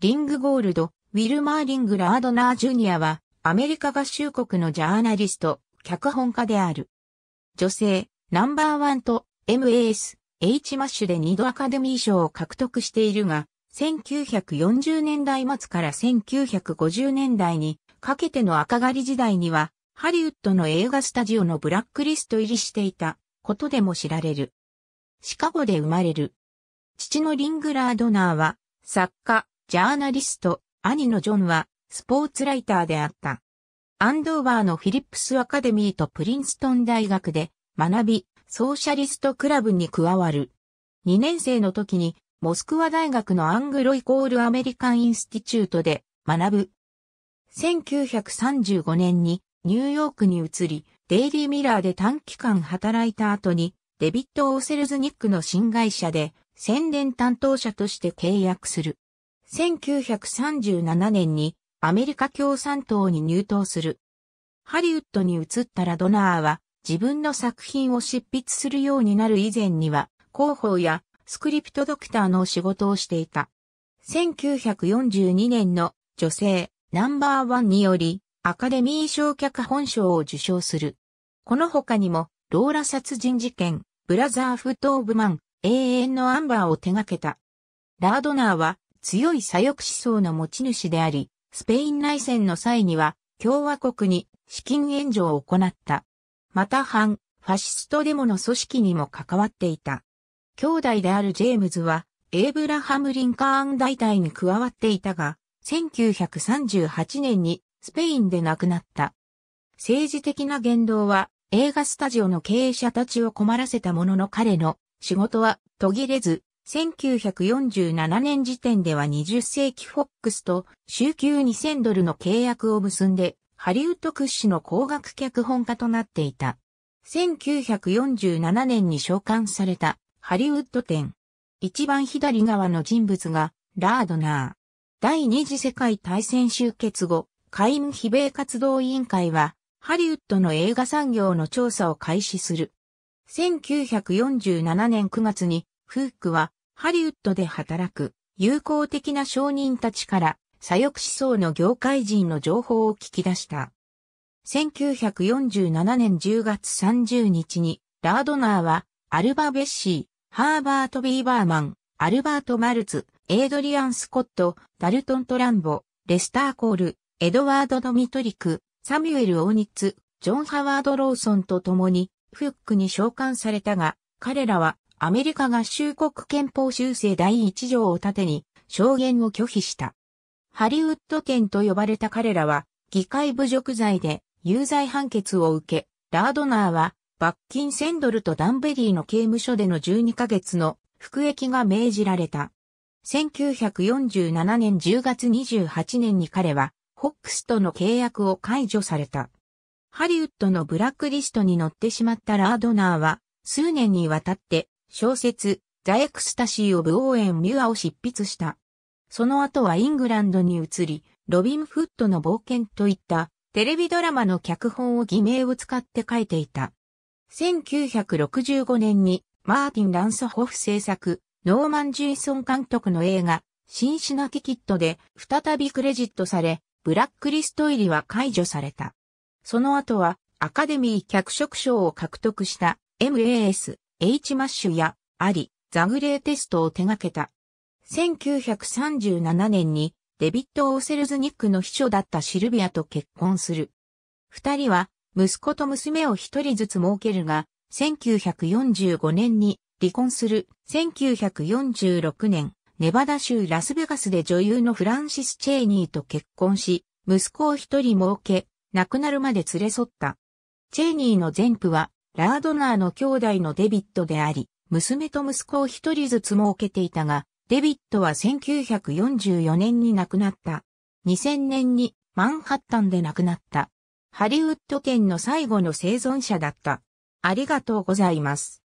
リングゴールド、ウィルマー・リング・ラードナー・ジュニアは、アメリカ合衆国のジャーナリスト、脚本家である。女性、ナンバーワンと MAS、H マッシュで2度アカデミー賞を獲得しているが、1940年代末から1950年代にかけての赤狩り時代には、ハリウッドの映画スタジオのブラックリスト入りしていたことでも知られる。シカゴで生まれる。父のリングラードナーは、作家、ジャーナリスト、兄のジョンは、スポーツライターであった。アンドーバーのフィリップスアカデミーとプリンストン大学で学び、ソーシャリストクラブに加わる。2年生の時に、モスクワ大学のアングロイコールアメリカンインスティチュートで学ぶ。1935年にニューヨークに移り、デイリーミラーで短期間働いた後に、デビット・オーセルズニックの新会社で宣伝担当者として契約する。1937年にアメリカ共産党に入党する。ハリウッドに移ったラドナーは自分の作品を執筆するようになる以前には広報やスクリプトドクターの仕事をしていた。1942年の女性ナンバーワンによりアカデミー賞脚本賞を受賞する。この他にもローラ殺人事件、ブラザーフトーブマン、永遠のアンバーを手掛けた。ラードナーは強い左翼思想の持ち主であり、スペイン内戦の際には共和国に資金援助を行った。また反ファシストデモの組織にも関わっていた。兄弟であるジェームズは、エイブラハム・リンカーン大隊に加わっていたが、1938年にスペインで亡くなった。政治的な言動は映画スタジオの経営者たちを困らせたものの彼の仕事は途切れず、1947年時点では20世紀フォックスと週給2000ドルの契約を結んで、ハリウッド屈指の高額脚本家となっていた。1947年に召喚されたハリウッド展。一番左側の人物がラードナー。第二次世界大戦終結後、海務非米活動委員会はハリウッドの映画産業の調査を開始する。1947年9月にフークはハリウッドで働く友好的な商人たちから左翼思想の業界人の情報を聞き出した。1947年10月30日にラードナーはアルバ・ベッシー、ハーバート・ビーバーマン、アルバート・マルツ、エイドリアン・スコット、ダルトン・トランボ、レスター・コール、エドワード・ドミトリク、サミュエル・オーニッツ、ジョン・ハワード・ローソンと共にフックに召喚されたが、彼らはアメリカ合衆国憲法修正第1条を盾に証言を拒否した。ハリウッド県と呼ばれた彼らは議会侮辱罪で有罪判決を受け、ラードナーは罰金1000ドルとダンベリーの刑務所での12ヶ月の服役が命じられた。1947年10月28年に彼は、ホックスとの契約を解除された。ハリウッドのブラックリストに乗ってしまったラードナーは、数年にわたって小説、ザ・エクスタシー・オブ・オーエン・ミュアを執筆した。その後はイングランドに移り、ロビン・フットの冒険といったテレビドラマの脚本を偽名を使って書いていた。1965年にマーティン・ランソホフ制作、ノーマン・ジュイソン監督の映画、シンシナキキットで再びクレジットされ、ブラックリスト入りは解除された。その後はアカデミー脚色賞を獲得した MAS H マッシュやアリ、ザグレーテストを手掛けた。1937年にデビッド・オーセルズニックの秘書だったシルビアと結婚する。二人は息子と娘を一人ずつ設けるが、1945年に離婚する。1946年、ネバダ州ラスベガスで女優のフランシス・チェーニーと結婚し、息子を一人設け、亡くなるまで連れ添った。チェーニーの前夫はラードナーの兄弟のデビットであり、娘と息子を一人ずつ設けていたが、デビットは1944年に亡くなった。2000年にマンハッタンで亡くなった。ハリウッド店の最後の生存者だった。ありがとうございます。